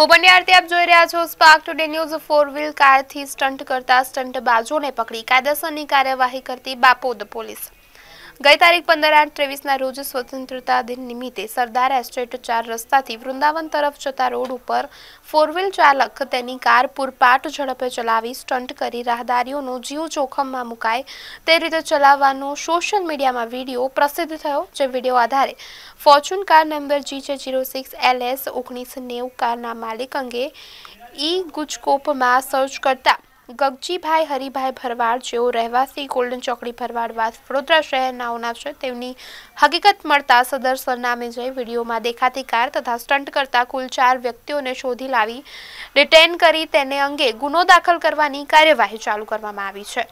હું પંડ્યાર્થી આપ જોઈ રહ્યા છો Spark Today News four wheel કારથી સ્ટન્ટ કરતા સ્ટન્ટ બાજોને પકડી કાયદેસરની કાર્યવાહી કરતી બાપોદ પોલીસ ગઈ તારીખ પંદર આઠ ત્રેવીસના રોજ સ્વતંત્રતા દિન નિમિત્તે સરદાર એસ્ટેટ ચાર રસ્તાથી વૃંદાવન તરફ જતા રોડ ઉપર ફોરવ્હીલ ચાલક તેની કાર પૂરપાટ ઝડપે ચલાવી સ્ટન્ટ કરી રાહદારીઓનું જીવ જોખમમાં મુકાય તે રીતે ચલાવવાનો સોશિયલ મીડિયામાં વિડીયો પ્રસિદ્ધ થયો જે વિડીયો આધારે ફોર્ચ્યુન કાર નંબર જી છે જીરો સિક્સ એલ એસ ઓગણીસ નેવ કારના માલિક અંગે ઈ ગુજકોપમાં સર્ચ કરતા ગગજીભાઈ હરિભાઈ ભરવાડ જેઓ રહેવાસી ગોલ્ડન ચોકડી ભરવાડ વાસ વડોદરા શહેરનાઓના છે તેમની હકીકત મળતા સદર સરનામે જઈ વિડીયોમાં દેખાતી કાર તથા સ્ટન્ટ કરતા કુલ ચાર વ્યક્તિઓને શોધી લાવી ડિટેન કરી તેને અંગે ગુનો દાખલ કરવાની કાર્યવાહી ચાલુ કરવામાં આવી છે